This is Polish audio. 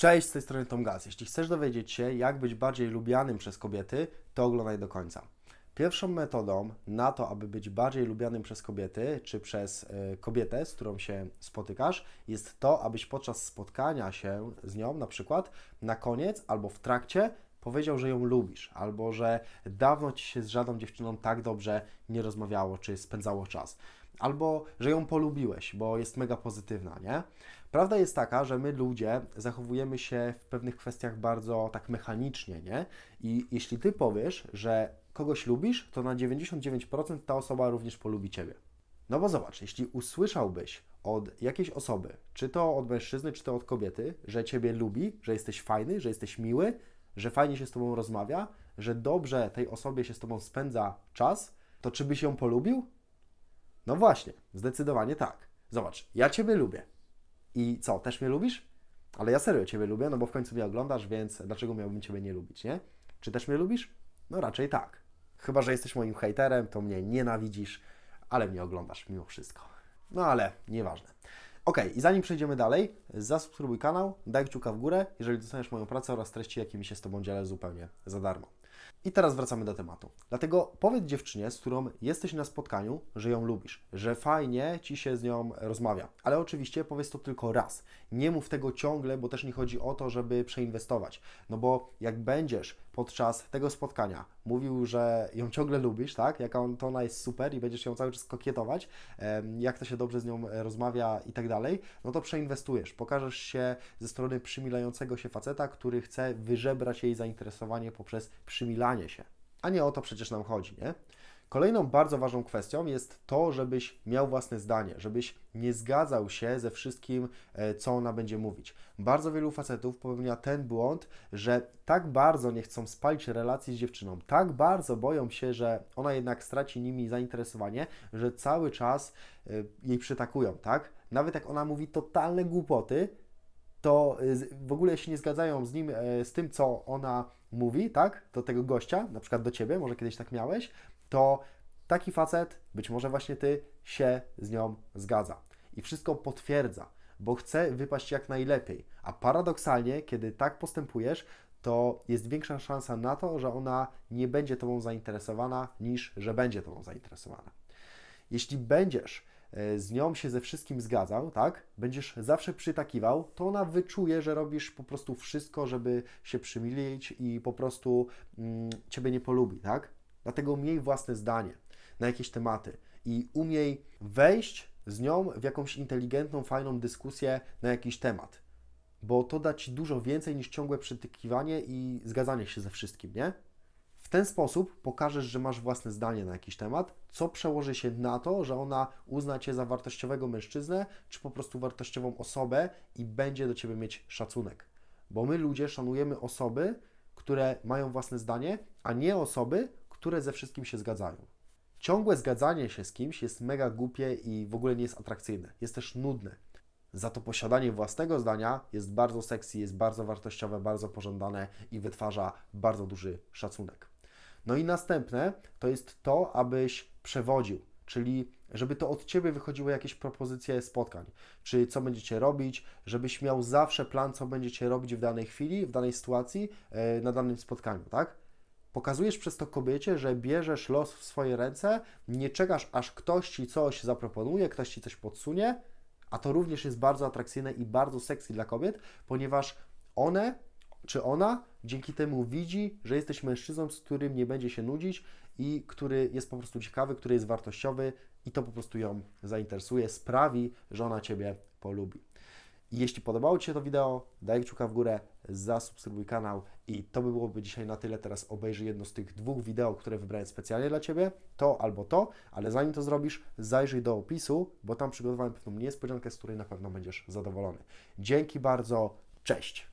Cześć, z tej strony Tom Gaz. Jeśli chcesz dowiedzieć się, jak być bardziej lubianym przez kobiety, to oglądaj do końca. Pierwszą metodą na to, aby być bardziej lubianym przez kobiety, czy przez e, kobietę, z którą się spotykasz, jest to, abyś podczas spotkania się z nią, na przykład na koniec albo w trakcie, powiedział, że ją lubisz, albo że dawno ci się z żadną dziewczyną tak dobrze nie rozmawiało, czy spędzało czas albo że ją polubiłeś, bo jest mega pozytywna, nie? Prawda jest taka, że my ludzie zachowujemy się w pewnych kwestiach bardzo tak mechanicznie, nie? I jeśli ty powiesz, że kogoś lubisz, to na 99% ta osoba również polubi ciebie. No bo zobacz, jeśli usłyszałbyś od jakiejś osoby, czy to od mężczyzny, czy to od kobiety, że ciebie lubi, że jesteś fajny, że jesteś miły, że fajnie się z tobą rozmawia, że dobrze tej osobie się z tobą spędza czas, to czy byś ją polubił? No właśnie, zdecydowanie tak. Zobacz, ja Ciebie lubię. I co, też mnie lubisz? Ale ja serio Ciebie lubię, no bo w końcu mnie oglądasz, więc dlaczego miałbym Ciebie nie lubić, nie? Czy też mnie lubisz? No raczej tak. Chyba, że jesteś moim hejterem, to mnie nienawidzisz, ale mnie oglądasz mimo wszystko. No ale nieważne. Ok, i zanim przejdziemy dalej, zasubskrybuj kanał, daj kciuka w górę, jeżeli dostaniesz moją pracę oraz treści, jakimi się z Tobą dzielę zupełnie za darmo. I teraz wracamy do tematu. Dlatego powiedz dziewczynie, z którą jesteś na spotkaniu, że ją lubisz, że fajnie ci się z nią rozmawia. Ale oczywiście powiedz to tylko raz. Nie mów tego ciągle, bo też nie chodzi o to, żeby przeinwestować. No bo jak będziesz podczas tego spotkania mówił, że ją ciągle lubisz, tak? Jaka on, to ona jest super i będziesz ją cały czas kokietować, jak to się dobrze z nią e, rozmawia i tak dalej, no to przeinwestujesz. Pokażesz się ze strony przymilającego się faceta, który chce wyżebrać jej zainteresowanie poprzez przymilanie się. A nie o to przecież nam chodzi, nie? Kolejną bardzo ważną kwestią jest to, żebyś miał własne zdanie, żebyś nie zgadzał się ze wszystkim, e, co ona będzie mówić. Bardzo wielu facetów popełnia ten błąd, że tak bardzo nie chcą spalić relacji z dziewczyną, tak bardzo boją się, że ona jednak straci nimi zainteresowanie, że cały czas e, jej przytakują, tak? Nawet jak ona mówi totalne głupoty, to e, w ogóle się nie zgadzają z nim, z tym, co ona mówi, tak, do tego gościa, na przykład do ciebie, może kiedyś tak miałeś, to taki facet, być może właśnie ty, się z nią zgadza i wszystko potwierdza, bo chce wypaść jak najlepiej. A paradoksalnie, kiedy tak postępujesz, to jest większa szansa na to, że ona nie będzie tobą zainteresowana, niż że będzie tobą zainteresowana. Jeśli będziesz e, z nią się ze wszystkim zgadzał, tak? Będziesz zawsze przytakiwał, to ona wyczuje, że robisz po prostu wszystko, żeby się przymilić i po prostu mm, ciebie nie polubi, tak? Dlatego miej własne zdanie na jakieś tematy i umiej wejść z nią w jakąś inteligentną, fajną dyskusję na jakiś temat, bo to da ci dużo więcej niż ciągłe przytykiwanie i zgadzanie się ze wszystkim, nie? W ten sposób pokażesz, że masz własne zdanie na jakiś temat, co przełoży się na to, że ona uzna cię za wartościowego mężczyznę, czy po prostu wartościową osobę i będzie do ciebie mieć szacunek. Bo my ludzie szanujemy osoby, które mają własne zdanie, a nie osoby, które ze wszystkim się zgadzają. Ciągłe zgadzanie się z kimś jest mega głupie i w ogóle nie jest atrakcyjne. Jest też nudne. Za to posiadanie własnego zdania jest bardzo sexy, jest bardzo wartościowe, bardzo pożądane i wytwarza bardzo duży szacunek. No i następne to jest to, abyś przewodził, czyli żeby to od ciebie wychodziły jakieś propozycje spotkań, czy co będziecie robić, żebyś miał zawsze plan, co będziecie robić w danej chwili, w danej sytuacji, e, na danym spotkaniu, tak? Pokazujesz przez to kobiecie, że bierzesz los w swoje ręce, nie czekasz aż ktoś ci coś zaproponuje, ktoś ci coś podsunie, a to również jest bardzo atrakcyjne i bardzo seksy dla kobiet, ponieważ one czy ona dzięki temu widzi, że jesteś mężczyzną, z którym nie będzie się nudzić i który jest po prostu ciekawy, który jest wartościowy i to po prostu ją zainteresuje, sprawi, że ona Ciebie polubi. Jeśli podobało Ci się to wideo, daj kciuka w górę, zasubskrybuj kanał i to by byłoby dzisiaj na tyle. Teraz obejrzyj jedno z tych dwóch wideo, które wybrałem specjalnie dla Ciebie, to albo to, ale zanim to zrobisz, zajrzyj do opisu, bo tam przygotowałem pewną niespodziankę, z której na pewno będziesz zadowolony. Dzięki bardzo, cześć!